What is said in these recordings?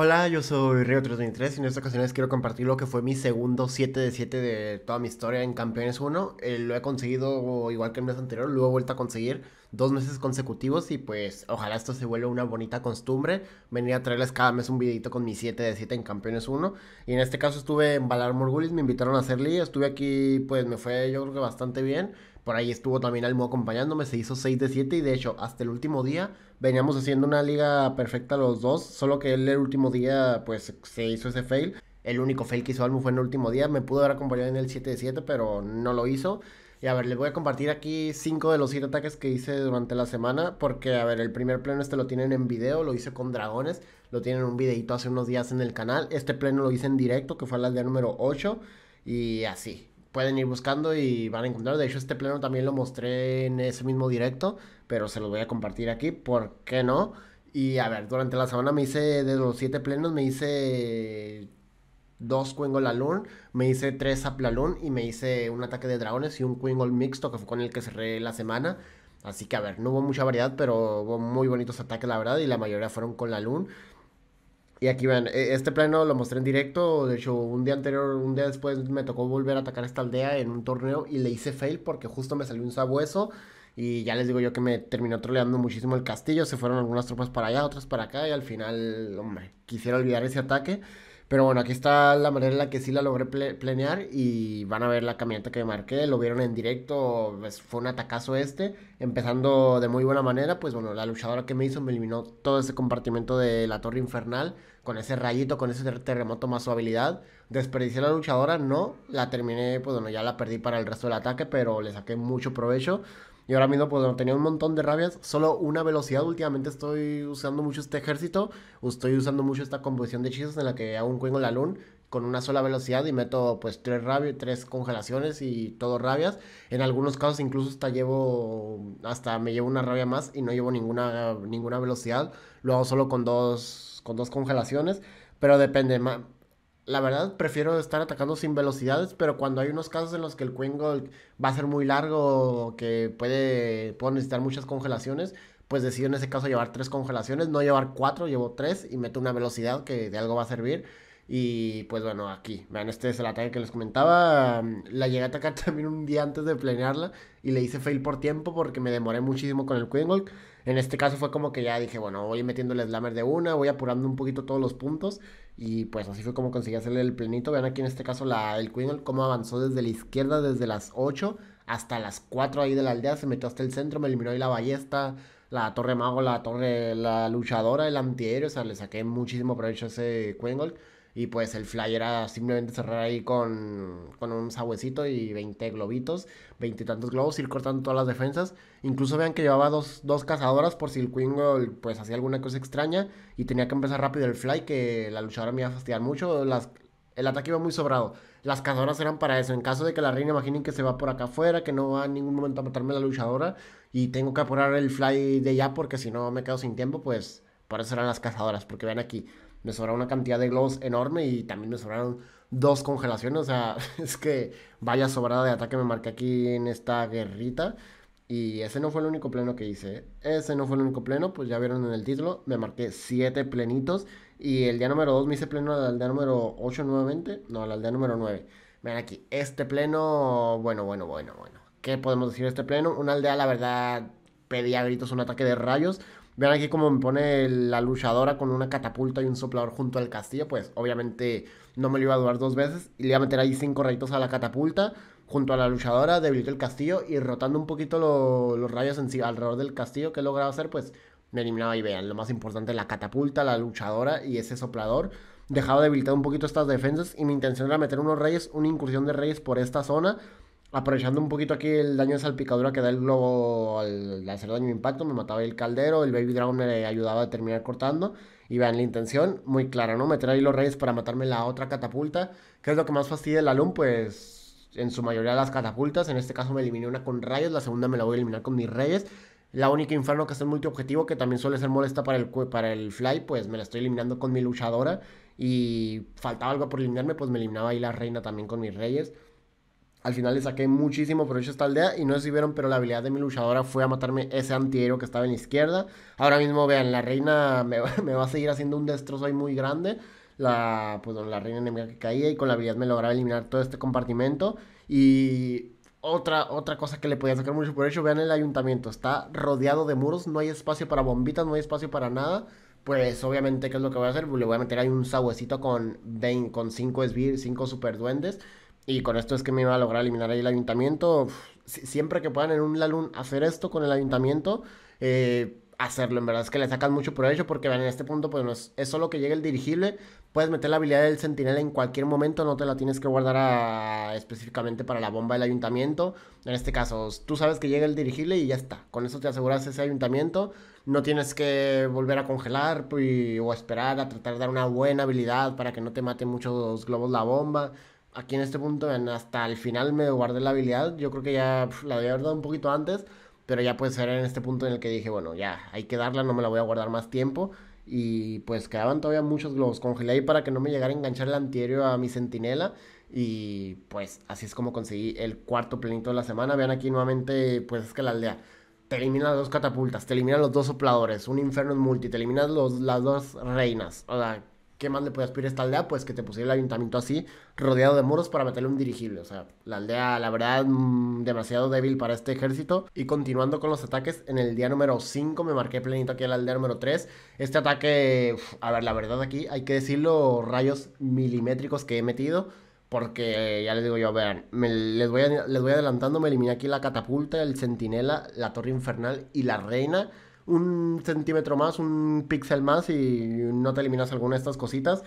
Hola, yo soy Río323 y en esta ocasión les quiero compartir lo que fue mi segundo 7 de 7 de toda mi historia en Campeones 1. Eh, lo he conseguido igual que el mes anterior, lo he vuelto a conseguir dos meses consecutivos y pues ojalá esto se vuelva una bonita costumbre. Venir a traerles cada mes un videito con mi 7 de 7 en Campeones 1. Y en este caso estuve en Valar Morgulis, me invitaron a hacer y estuve aquí, pues me fue yo creo que bastante bien. Por ahí estuvo también Almu acompañándome, se hizo 6 de 7 y de hecho hasta el último día veníamos haciendo una liga perfecta los dos, solo que el último día pues se hizo ese fail. El único fail que hizo Almu fue en el último día, me pudo haber acompañado en el 7 de 7 pero no lo hizo. Y a ver, les voy a compartir aquí 5 de los 7 ataques que hice durante la semana. Porque, a ver, el primer pleno este lo tienen en video, lo hice con dragones. Lo tienen en un videito hace unos días en el canal. Este pleno lo hice en directo, que fue la aldea número 8. Y así pueden ir buscando y van a encontrar. De hecho, este pleno también lo mostré en ese mismo directo, pero se lo voy a compartir aquí, ¿por qué no? Y a ver, durante la semana me hice, de los siete plenos, me hice dos Quingol Alun, me hice tres Aplalun y me hice un ataque de dragones y un Quingol mixto que fue con el que cerré la semana. Así que a ver, no hubo mucha variedad, pero hubo muy bonitos ataques, la verdad, y la mayoría fueron con la Lun. Y aquí ven e, este plano lo mostré en directo, de hecho un día anterior, un día después me tocó volver a atacar esta aldea en un torneo y le hice fail porque justo me salió un sabueso y ya les digo yo que me terminó troleando muchísimo el castillo, se fueron algunas tropas para allá, otras para acá y al final, hombre, quisiera olvidar ese ataque. Pero bueno, aquí está la manera en la que sí la logré planear y van a ver la camioneta que marqué, lo vieron en directo, pues, fue un atacazo este, empezando de muy buena manera, pues bueno, la luchadora que me hizo me eliminó todo ese compartimiento de la torre infernal, con ese rayito, con ese terremoto más su habilidad, desperdicié la luchadora, no, la terminé, pues bueno, ya la perdí para el resto del ataque, pero le saqué mucho provecho, y ahora mismo, pues, tenía un montón de rabias. Solo una velocidad. Últimamente estoy usando mucho este ejército. Estoy usando mucho esta composición de hechizos en la que hago un cuenco la luna con una sola velocidad y meto pues tres rabias, tres congelaciones y todo rabias. En algunos casos incluso hasta llevo, hasta me llevo una rabia más y no llevo ninguna, ninguna velocidad. Lo hago solo con dos, con dos congelaciones, pero depende la verdad prefiero estar atacando sin velocidades, pero cuando hay unos casos en los que el Gold va a ser muy largo, que puede, puedo necesitar muchas congelaciones, pues decido en ese caso llevar tres congelaciones, no llevar cuatro, llevo tres y meto una velocidad que de algo va a servir. Y pues bueno, aquí, vean, este es el ataque que les comentaba. La llegué a atacar también un día antes de planearla y le hice fail por tiempo porque me demoré muchísimo con el Gold. En este caso fue como que ya dije, bueno, voy metiendo el slammer de una, voy apurando un poquito todos los puntos. Y pues así fue como conseguí hacerle el plenito. Vean aquí en este caso la, el Queen cómo avanzó desde la izquierda, desde las 8 hasta las 4 ahí de la aldea. Se metió hasta el centro, me eliminó ahí la ballesta, la torre mago, la torre, la luchadora, el antiaéreo. O sea, le saqué muchísimo provecho a ese Queen y pues el fly era simplemente cerrar ahí con, con un sabuesito y 20 globitos, tantos globos, ir cortando todas las defensas. Incluso vean que llevaba dos, dos cazadoras por si el Girl, pues hacía alguna cosa extraña y tenía que empezar rápido el fly, que la luchadora me iba a fastidiar mucho. Las, el ataque iba muy sobrado. Las cazadoras eran para eso. En caso de que la reina imaginen que se va por acá afuera, que no va en ningún momento a matarme la luchadora y tengo que apurar el fly de ya porque si no me quedo sin tiempo, pues para eso eran las cazadoras. Porque vean aquí, me sobraron una cantidad de globos enorme y también me sobraron dos congelaciones. O sea, es que vaya sobrada de ataque me marqué aquí en esta guerrita. Y ese no fue el único pleno que hice. ¿eh? Ese no fue el único pleno, pues ya vieron en el título. Me marqué siete plenitos. Y el día número dos me hice pleno a la aldea número 8 nuevamente. No, a la aldea número 9. Vean aquí, este pleno, bueno, bueno, bueno, bueno. ¿Qué podemos decir de este pleno? Una aldea, la verdad, pedía gritos un ataque de rayos. Vean aquí cómo me pone la luchadora con una catapulta y un soplador junto al castillo. Pues obviamente no me lo iba a durar dos veces. Y le iba a meter ahí cinco rayitos a la catapulta junto a la luchadora. Debilité el castillo y rotando un poquito los rayos alrededor del castillo que lograba hacer, pues me eliminaba. Y vean, lo más importante, la catapulta, la luchadora y ese soplador. Dejaba debilitado un poquito estas defensas y mi intención era meter unos reyes, una incursión de reyes por esta zona Aprovechando un poquito aquí el daño de salpicadura que da el globo al hacer daño de impacto, me mataba el caldero, el Baby Dragon me ayudaba a terminar cortando. Y vean, la intención muy clara, ¿no? Meter ahí los reyes para matarme la otra catapulta. que es lo que más fastidia el alum? Pues en su mayoría las catapultas. En este caso me eliminé una con rayos, la segunda me la voy a eliminar con mis reyes. La única inferno que es el multiobjetivo, que también suele ser molesta para el, para el fly, pues me la estoy eliminando con mi luchadora. Y faltaba algo por eliminarme, pues me eliminaba ahí la reina también con mis reyes. Al final le saqué muchísimo provecho a esta aldea. Y no sé si vieron, pero la habilidad de mi luchadora fue a matarme ese antihéroe que estaba en la izquierda. Ahora mismo, vean, la reina me, va a seguir haciendo un destrozo ahí muy grande. La, pues, la reina enemiga que caía. Y con la habilidad me lograba eliminar todo este compartimento. Y otra, otra cosa que le podía sacar mucho provecho. Vean el ayuntamiento. Está rodeado de muros. No hay espacio para bombitas. No hay espacio para nada pues obviamente, ¿qué es lo que voy a hacer? Le voy a meter ahí un sabuesito con, con cinco esbir, cinco super duendes. Y con esto es que me iba a lograr eliminar ahí el ayuntamiento. siempre que puedan en un LALUN hacer esto con el ayuntamiento, eh, hacerlo. En verdad es que le sacan mucho provecho porque en este punto pues no es, solo que llegue el dirigible. Puedes meter la habilidad del sentinela en cualquier momento, no te la tienes que guardar específicamente para la bomba del ayuntamiento. En este caso, tú sabes que llega el dirigible y ya está. Con eso te aseguras ese ayuntamiento. No tienes que volver a congelar pues, o esperar a tratar de dar una buena habilidad para que no te maten muchos globos la bomba aquí en este punto, en hasta el final me guardé la habilidad. Yo creo que ya la había dado un poquito antes, pero ya puede ser en este punto en el que dije, bueno, ya hay que darla, no me la voy a guardar más tiempo. Y pues quedaban todavía muchos globos. Congelé ahí para que no me llegara a enganchar el antierio a mi sentinela. Y pues así es como conseguí el cuarto plenito de la semana. Vean aquí nuevamente, pues es que la aldea te elimina las dos catapultas, te eliminan los dos sopladores, un inferno en multi, te eliminan los, las dos reinas. O sea, ¿qué más le puede aspirar a esta aldea? Pues que te pusiera el ayuntamiento así, rodeado de muros para meterle un dirigible. O sea, la aldea, la verdad, mm, demasiado débil para este ejército. Y continuando con los ataques, en el día número 5 me marqué plenito aquí a la aldea número 3. Este ataque, a ver, la verdad aquí hay que decirlo, rayos milimétricos que he metido. Porque ya les digo yo, vean, me, les, voy, les voy adelantando, me eliminé aquí la catapulta, el centinela, la torre infernal y la reina un centímetro más, un píxel más y no te eliminas alguna de estas cositas.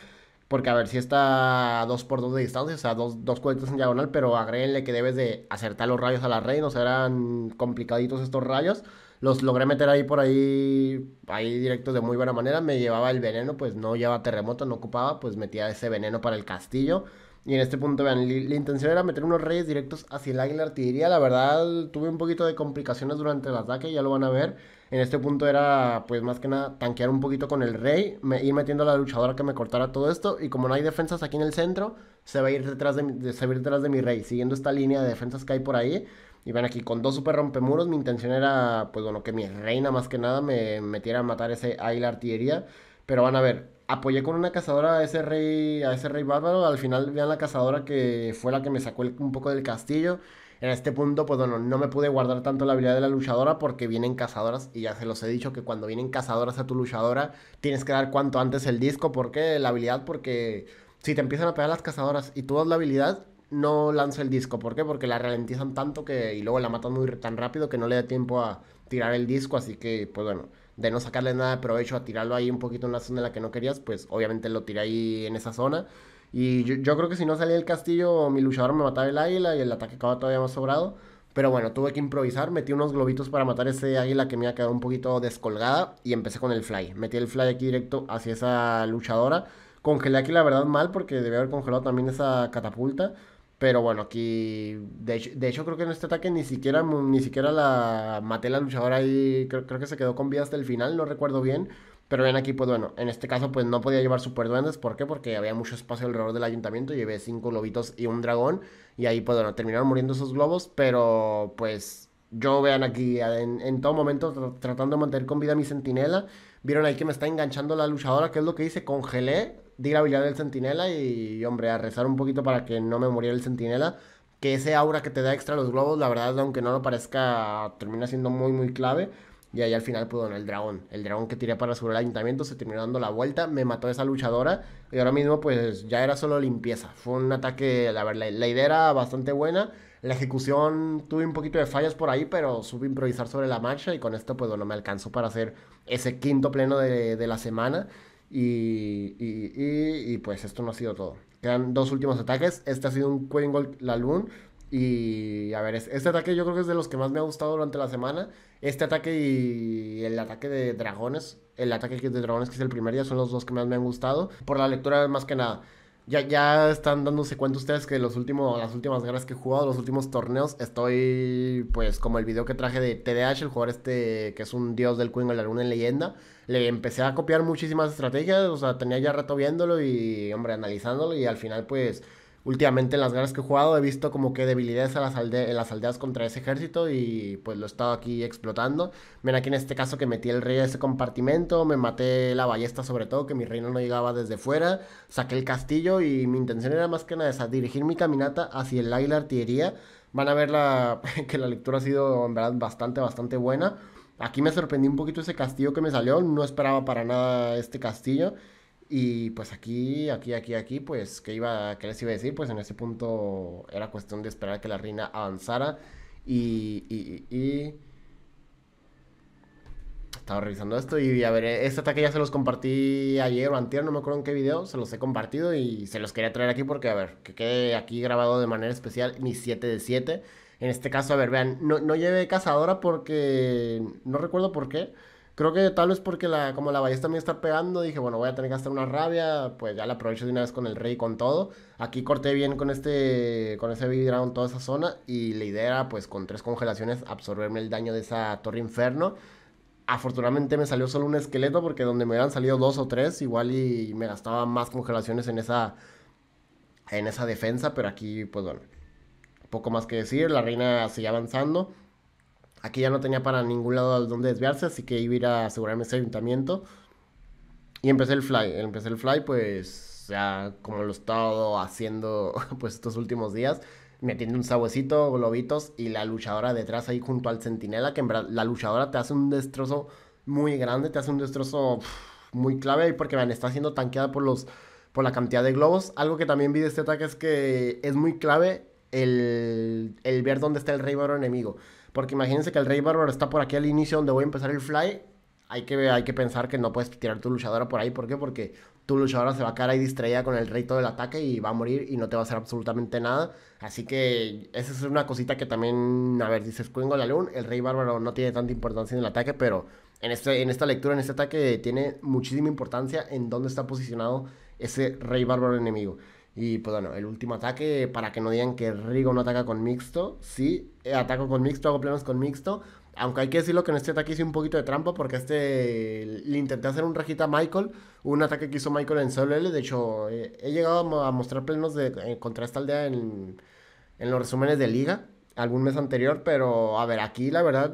Porque a ver, si está a 2x2 de distancia, o sea, dos, dos en diagonal, pero agréguenle que debes de acertar los rayos a la red, no serán complicaditos estos rayos. Los logré meter ahí por ahí, ahí directos de muy buena manera. Me llevaba el veneno, pues no llevaba terremoto, no ocupaba, pues metía ese veneno para el castillo. Y en este punto, vean, la intención era meter unos reyes directos hacia el águila artillería. La verdad, tuve un poquito de complicaciones durante el ataque, ya lo van a ver. En este punto era, pues más que nada, tanquear un poquito con el rey, me, ir metiendo a la luchadora que me cortara todo esto. Y como no hay defensas aquí en el centro, se va a ir detrás de, detrás de mi rey, siguiendo esta línea de defensas que hay por ahí. Y ven aquí, con dos super rompemuros, mi intención era, pues bueno, que mi reina más que nada me metiera a matar ese águila artillería. Pero van a ver, apoyé con una cazadora a ese rey, a ese rey bárbaro. Al final vean la cazadora que fue la que me sacó un poco del castillo. En este punto, pues bueno, no me pude guardar tanto la habilidad de la luchadora porque vienen cazadoras y ya se los he dicho que cuando vienen cazadoras a tu luchadora tienes que dar cuanto antes el disco. ¿Por qué? La habilidad porque si te empiezan a pegar las cazadoras y tú das la habilidad, no lanza el disco. ¿Por qué? Porque la ralentizan tanto que y luego la matan muy tan rápido que no le da tiempo a tirar el disco. Así que, pues bueno, de no sacarle nada de provecho a tirarlo ahí un poquito en la zona en la que no querías, pues obviamente lo tiré ahí en esa zona. Y yo, creo que si no salía el castillo, mi luchador me mataba el águila y el ataque acaba todavía más sobrado. Pero bueno, tuve que improvisar, metí unos globitos para matar ese águila que me había quedado un poquito descolgada y empecé con el fly. Metí el fly aquí directo hacia esa luchadora. Congelé aquí la verdad mal porque debía haber congelado también esa catapulta. Pero bueno, aquí, de hecho, de hecho creo que en este ataque ni siquiera, ni siquiera la maté la luchadora ahí, creo, que se quedó con vida hasta el final, no recuerdo bien. Pero vean aquí, pues bueno, en este caso pues no podía llevar super duendes. ¿Por qué? Porque había mucho espacio alrededor del ayuntamiento. Llevé cinco globitos y un dragón. Y ahí, pues bueno, terminaron muriendo esos globos. Pero pues yo vean aquí en, todo momento tratando de mantener con vida a mi sentinela. Vieron ahí que me está enganchando la luchadora. ¿Qué es lo que hice? Congelé di la habilidad del centinela y, hombre, a rezar un poquito para que no me muriera el centinela Que ese aura que te da extra los globos, la verdad, aunque no lo parezca, termina siendo muy, muy clave. Y ahí al final, pues, bueno, el dragón. El dragón que tiré para subir el ayuntamiento se terminó dando la vuelta. Me mató esa luchadora. Y ahora mismo, pues, ya era solo limpieza. Fue un ataque, la verdad, la idea era bastante buena. La ejecución tuve un poquito de fallas por ahí, pero supe improvisar sobre la marcha. Y con esto, pues, no me alcanzó para hacer ese quinto pleno de, de la semana. Y, y, pues esto no ha sido todo. Quedan dos últimos ataques. Este ha sido un Queen Gold Laloon. Y a ver, este ataque yo creo que es de los que más me ha gustado durante la semana. Este ataque y el ataque de dragones. El ataque de dragones que es el primer día son los dos que más me han gustado. Por la lectura más que nada ya, ya están dándose cuenta ustedes que los últimos, las últimas guerras que he jugado, los últimos torneos, estoy pues como el video que traje de TDH, el jugador este que es un dios del Queen de la Luna en leyenda. Le empecé a copiar muchísimas estrategias, o sea, tenía ya rato viéndolo y, hombre, analizándolo y al final pues últimamente en las guerras que he jugado he visto como que debilidades a las en las aldeas contra ese ejército y pues lo he estado aquí explotando. Ven aquí en este caso que metí el rey a ese compartimento, me maté la ballesta sobre todo, que mi reino no llegaba desde fuera, saqué el castillo y mi intención era más que nada esa, dirigir mi caminata hacia el águila la artillería. Van a ver la, que la lectura ha sido en verdad bastante, bastante buena. Aquí me sorprendí un poquito ese castillo que me salió, no esperaba para nada este castillo. Y pues aquí, aquí, aquí, aquí, pues, ¿qué, iba, les iba a decir? Pues en ese punto era cuestión de esperar que la reina avanzara. Y, Estaba revisando esto y a ver, este ataque ya se los compartí ayer o anterior no me acuerdo en qué video, se los he compartido y se los quería traer aquí porque, a ver, que quede aquí grabado de manera especial mi 7 de 7. En este caso, a ver, vean, no, no llevé cazadora porque no recuerdo por qué. Creo que tal vez porque la, como la ballesta me está pegando, dije, bueno, voy a tener que gastar una rabia, pues ya la aprovecho de una vez con el rey y con todo. Aquí corté bien con este, con ese big round toda esa zona y la idea era, pues con tres congelaciones, absorberme el daño de esa torre inferno. Afortunadamente me salió solo un esqueleto porque donde me hubieran salido dos o tres, igual y me gastaba más congelaciones en esa, en esa defensa, pero aquí, pues bueno, poco más que decir, la reina sigue avanzando. Aquí ya no tenía para ningún lado donde desviarse, así que iba a ir a asegurarme ese ayuntamiento. Y empecé el fly. Empecé el fly, pues ya como lo he estado haciendo pues estos últimos días, metiendo un sabuecito, globitos y la luchadora detrás ahí junto al centinela, que en verdad la luchadora te hace un destrozo muy grande, te hace un destrozo muy clave porque vean está siendo tanqueada por los por la cantidad de globos. Algo que también vi de este ataque es que es muy clave el, el ver dónde está el rey barro enemigo. Porque imagínense que el Rey Bárbaro está por aquí al inicio donde voy a empezar el fly. Hay que, hay que pensar que no puedes tirar tu luchadora por ahí. ¿Por qué? Porque tu luchadora se va a caer ahí distraída con el rey todo el ataque y va a morir y no te va a hacer absolutamente nada. Así que esa es una cosita que también, a ver, dices Cuengo la luna, el rey bárbaro no tiene tanta importancia en el ataque, pero en, este, en esta lectura, en este ataque, tiene muchísima importancia en dónde está posicionado ese rey bárbaro enemigo. Y pues bueno, el último ataque, para que no digan que Rigo no ataca con mixto, sí, eh, ataco con mixto, hago plenos con mixto. Aunque hay que decirlo que en este ataque hice un poquito de trampa porque este le intenté hacer un rajita a Michael, un ataque que hizo Michael en solo L. De hecho, eh, he llegado a mostrar plenos de, eh, contra esta aldea en, en los resúmenes de liga algún mes anterior, pero a ver, aquí la verdad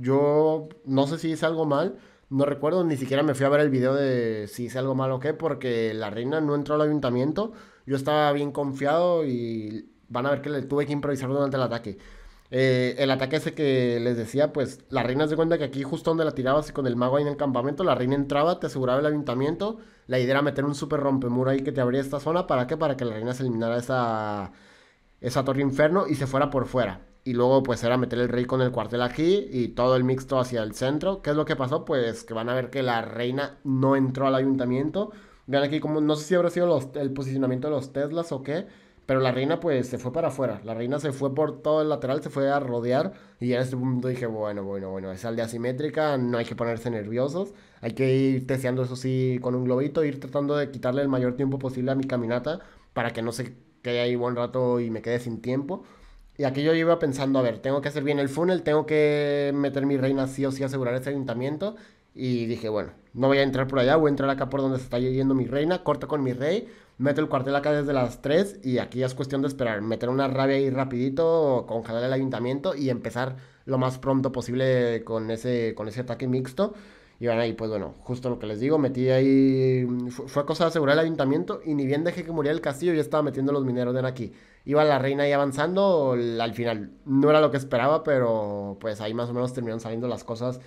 yo no sé si hice algo mal, no recuerdo, ni siquiera me fui a ver el video de si hice algo mal o qué, porque la reina no entró al ayuntamiento. Yo estaba bien confiado y van a ver que le tuve que improvisar durante el ataque. Eh, el ataque ese que les decía, pues la reina se cuenta que aquí justo donde la tirabas y con el mago ahí en el campamento, la reina entraba, te aseguraba el ayuntamiento. La idea era meter un super rompemuro ahí que te abría esta zona. ¿Para qué? Para que la reina se eliminara esa, esa torre inferno y se fuera por fuera. Y luego pues era meter el rey con el cuartel aquí y todo el mixto hacia el centro. ¿Qué es lo que pasó? Pues que van a ver que la reina no entró al ayuntamiento Vean aquí como, no sé si habrá sido el posicionamiento de los Teslas o qué, pero la reina pues se fue para afuera. La reina se fue por todo el lateral, se fue a rodear. Y en este punto dije, bueno, bueno, bueno, es aldea asimétrica, no hay que ponerse nerviosos. Hay que ir testeando eso sí con un globito, ir tratando de quitarle el mayor tiempo posible a mi caminata para que no se quede ahí buen rato y me quede sin tiempo. Y aquí yo iba pensando, a ver, tengo que hacer bien el funnel, tengo que meter mi reina sí o sí a asegurar ese ayuntamiento y dije, bueno, no voy a entrar por allá, voy a entrar acá por donde se está yendo mi reina, corto con mi rey, meto el cuartel acá desde las 3 y aquí ya es cuestión de esperar, meter una rabia ahí rapidito, congelar el ayuntamiento y empezar lo más pronto posible con ese, con ese ataque mixto. Y van ahí, pues bueno, justo lo que les digo, metí ahí, fue, fue cosa de asegurar el ayuntamiento y ni bien dejé que muriera el castillo, yo estaba metiendo los mineros de aquí. Iba la reina ahí avanzando, al final no era lo que esperaba, pero pues ahí más o menos terminaron saliendo las cosas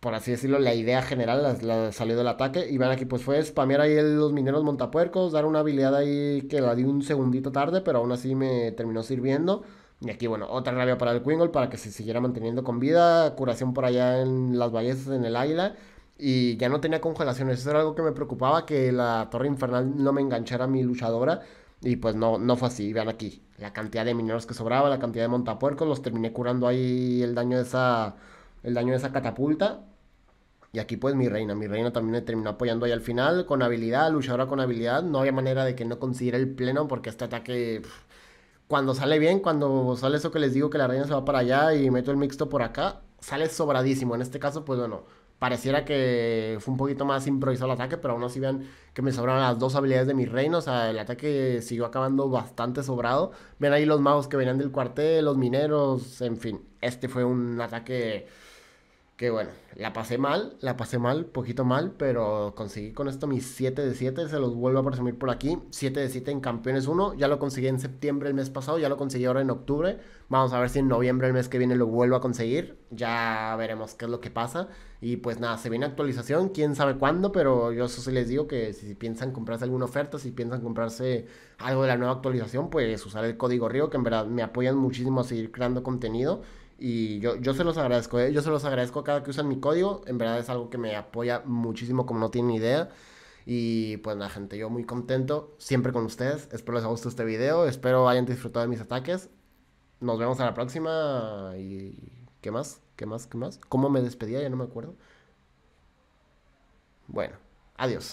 por así decirlo, la idea general la, salió del ataque. Y vean aquí pues fue spamear ahí los mineros montapuercos, dar una habilidad ahí que la di un segundito tarde, pero aún así me terminó sirviendo. Y aquí, bueno, otra rabia para el Quingle para que se siguiera manteniendo con vida. Curación por allá en las ballestas, en el águila. Y ya no tenía congelaciones. Eso era algo que me preocupaba, que la torre infernal no me enganchara a mi luchadora. Y pues no, no fue así. Vean aquí la cantidad de mineros que sobraba, la cantidad de montapuercos. Los terminé curando ahí el daño de esa el daño de esa catapulta. Y aquí pues mi reina, mi reina también me terminó apoyando ahí al final, con habilidad, luchadora con habilidad, no había manera de que no consiguiera el pleno porque este ataque, cuando sale bien, cuando sale eso que les digo que la reina se va para allá y meto el mixto por acá, sale sobradísimo, en este caso pues bueno, pareciera que fue un poquito más improvisado el ataque, pero aún así vean que me sobraron las dos habilidades de mi reina. o sea, el ataque siguió acabando bastante sobrado, ven ahí los magos que venían del cuartel, los mineros, en fin, este fue un ataque que bueno, la pasé mal, la pasé mal, poquito mal, pero conseguí con esto mis 7 de 7, se los vuelvo a presumir por aquí. 7 de 7 en Campeones 1, ya lo conseguí en septiembre el mes pasado, ya lo conseguí ahora en octubre. Vamos a ver si en noviembre el mes que viene lo vuelvo a conseguir, ya veremos qué es lo que pasa. Y pues nada, se viene actualización, quién sabe cuándo, pero yo eso sí les digo que si piensan comprarse alguna oferta, si piensan comprarse algo de la nueva actualización, pues usar el código RIO, que en verdad me apoyan muchísimo a seguir creando contenido y yo, se los agradezco, ¿eh? yo se los agradezco cada que usan mi código. En verdad es algo que me apoya muchísimo, como no tienen idea. Y pues la gente, yo muy contento, siempre con ustedes. Espero les haya gustado este video, espero hayan disfrutado de mis ataques. Nos vemos a la próxima. ¿Y qué más? ¿Qué más? ¿Qué más? ¿Cómo me despedía? Ya no me acuerdo. Bueno, adiós.